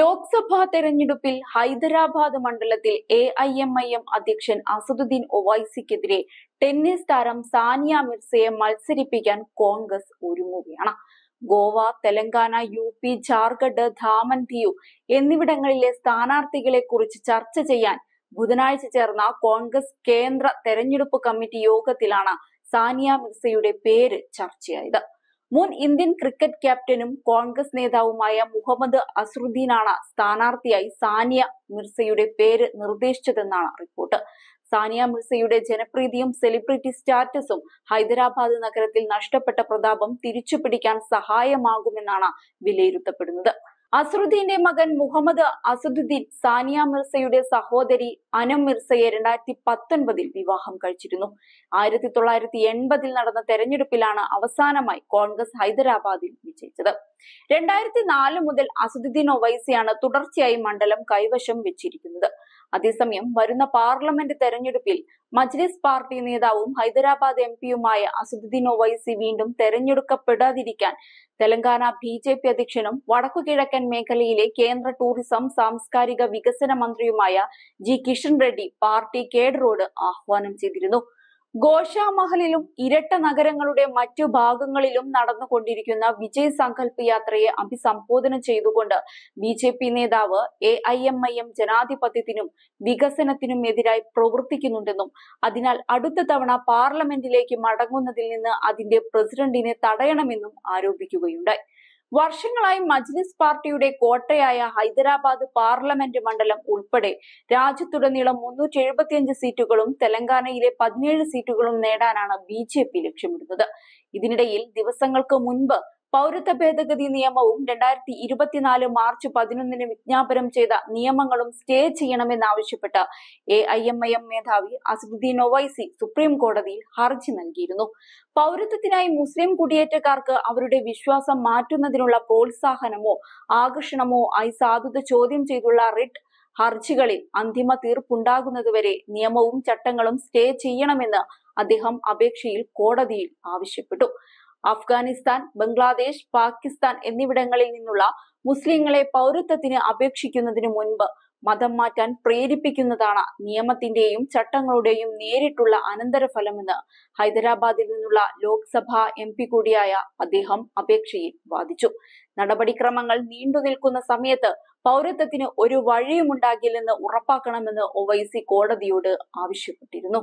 ലോക്സഭാ തെരഞ്ഞെടുപ്പിൽ ഹൈദരാബാദ് മണ്ഡലത്തിൽ A I M I M അധ്യക്ഷൻ അസദുദ്ദീൻ ഒവൈസിക്കെതിരെ ടെന്നീസ് താരം സാനിയ മിർസയെ മത്സരിപ്പിക്കാൻ കോൺഗ്രസ് ഒരുങ്ങുകയാണ് ഗോവ തെലങ്കാന യു പി ജാർഖണ്ഡ് ധാമൻ ദിയു എന്നിവിടങ്ങളിലെ സ്ഥാനാർത്ഥികളെ കുറിച്ച് ചർച്ച ചെയ്യാൻ ബുധനാഴ്ച ചേർന്ന കോൺഗ്രസ് കേന്ദ്ര തെരഞ്ഞെടുപ്പ് കമ്മിറ്റി യോഗത്തിലാണ് സാനിയ മിർസയുടെ പേര് ചർച്ചയായത് മുൻ ഇന്ത്യൻ ക്രിക്കറ്റ് ക്യാപ്റ്റനും കോൺഗ്രസ് നേതാവുമായ മുഹമ്മദ് അസറുദ്ദീനാണ് സ്ഥാനാർത്ഥിയായി സാനിയ മിർസയുടെ പേര് നിർദ്ദേശിച്ചതെന്നാണ് റിപ്പോർട്ട് സാനിയ മിർസയുടെ ജനപ്രീതിയും സെലിബ്രിറ്റി സ്റ്റാറ്റസും ഹൈദരാബാദ് നഗരത്തിൽ നഷ്ടപ്പെട്ട പ്രതാപം തിരിച്ചുപിടിക്കാൻ സഹായമാകുമെന്നാണ് വിലയിരുത്തപ്പെടുന്നത് അസറുദ്ദീന്റെ മകൻ മുഹമ്മദ് അസദുദ്ദീൻ സാനിയ മിർസയുടെ സഹോദരി അനം മിർസയെ രണ്ടായിരത്തി പത്തൊൻപതിൽ വിവാഹം കഴിച്ചിരുന്നു ആയിരത്തി തൊള്ളായിരത്തി എൺപതിൽ നടന്ന തെരഞ്ഞെടുപ്പിലാണ് അവസാനമായി കോൺഗ്രസ് ഹൈദരാബാദിൽ വിജയിച്ചത് രണ്ടായിരത്തി നാല് മുതൽ അസദുദ്ദീൻ ഒവൈസിയാണ് തുടർച്ചയായി മണ്ഡലം കൈവശം വെച്ചിരിക്കുന്നത് അതേസമയം വരുന്ന പാർലമെന്റ് തെരഞ്ഞെടുപ്പിൽ മജ്ലിസ് പാർട്ടി നേതാവും ഹൈദരാബാദ് എം പിയുമായ അസുദ്ദീൻ ഒവൈസി വീണ്ടും തെരഞ്ഞെടുക്കപ്പെടാതിരിക്കാൻ തെലങ്കാന ബി ജെ പി അധ്യക്ഷനും വടക്കുകിഴക്കൻ മേഖലയിലെ കേന്ദ്ര ടൂറിസം സാംസ്കാരിക വികസന മന്ത്രിയുമായ ജി കിഷൻ റെഡ്ഡി പാർട്ടി കേഡറോട് ആഹ്വാനം ചെയ്തിരുന്നു ഗോഷാമഹലിലും ഇരട്ട നഗരങ്ങളുടെ മറ്റു ഭാഗങ്ങളിലും നടന്നുകൊണ്ടിരിക്കുന്ന വിജയ് സങ്കല്പ് യാത്രയെ അഭിസംബോധന ചെയ്തുകൊണ്ട് ബി ജെ പി നേതാവ് A I M I M ജനാധിപത്യത്തിനും വികസനത്തിനും എതിരായി പ്രവർത്തിക്കുന്നുണ്ടെന്നും അതിനാൽ അടുത്ത തവണ പാർലമെന്റിലേക്ക് മടങ്ങുന്നതിൽ നിന്ന് അതിന്റെ പ്രസിഡന്റിനെ തടയണമെന്നും ആരോപിക്കുകയുണ്ടായി വർഷങ്ങളായി മജ്ലിസ് പാർട്ടിയുടെ കോട്ടയായ ഹൈദരാബാദ് പാർലമെന്റ് മണ്ഡലം ഉൾപ്പെടെ രാജ്യത്തുടനീളം മുന്നൂറ്റി എഴുപത്തിയഞ്ച് സീറ്റുകളും തെലങ്കാനയിലെ പതിനേഴ് സീറ്റുകളും നേടാനാണ് ബി ജെ പി ലക്ഷ്യമിടുന്നത് ഇതിനിടയിൽ ദിവസങ്ങൾക്ക് മുൻപ് പൗരത്വ ഭേദഗതി നിയമവും രണ്ടായിരത്തി ഇരുപത്തിനാല് മാർച്ച് പതിനൊന്നിന് വിജ്ഞാപനം ചെയ്ത നിയമങ്ങളും സ്റ്റേ ചെയ്യണമെന്നാവശ്യപ്പെട്ട് A I M I M മേധാവി അസുദ്ദീൻ ഒവൈസി സുപ്രീം കോടതിയിൽ ഹർജി നൽകിയിരുന്നു പൗരത്വത്തിനായി മുസ്ലിം കുടിയേറ്റക്കാർക്ക് അവരുടെ വിശ്വാസം മാറ്റുന്നതിനുള്ള പ്രോത്സാഹനമോ ആകർഷണമോ ആയി സാധുത ചോദ്യം ചെയ്തുള്ള റിട്ട് ഹർജികളിൽ അന്തിമ തീർപ്പുണ്ടാകുന്നതുവരെ നിയമവും ചട്ടങ്ങളും സ്റ്റേ ചെയ്യണമെന്ന് അദ്ദേഹം അപേക്ഷയിൽ കോടതിയിൽ ആവശ്യപ്പെട്ടു അഫ്ഗാനിസ്ഥാൻ ബംഗ്ലാദേശ് പാകിസ്ഥാൻ എന്നിവിടങ്ങളിൽ നിന്നുള്ള മുസ്ലിങ്ങളെ പൗരത്വത്തിന് അപേക്ഷിക്കുന്നതിന് മുൻപ് മതം മാറ്റാൻ പ്രേരിപ്പിക്കുന്നതാണ് നിയമത്തിന്റെയും ചട്ടങ്ങളുടെയും നേരിട്ടുള്ള അനന്തരഫലമെന്ന് ഹൈദരാബാദിൽ നിന്നുള്ള ലോക്സഭാ എം പി കൂടിയായ അദ്ദേഹം അപേക്ഷയിൽ വാദിച്ചു നടപടിക്രമങ്ങൾ നീണ്ടുനിൽക്കുന്ന സമയത്ത് പൗരത്വത്തിന് ഒരു വഴിയുമുണ്ടാകില്ലെന്ന് ഉറപ്പാക്കണമെന്ന് ഒവൈസി കോടതിയോട് ആവശ്യപ്പെട്ടിരുന്നു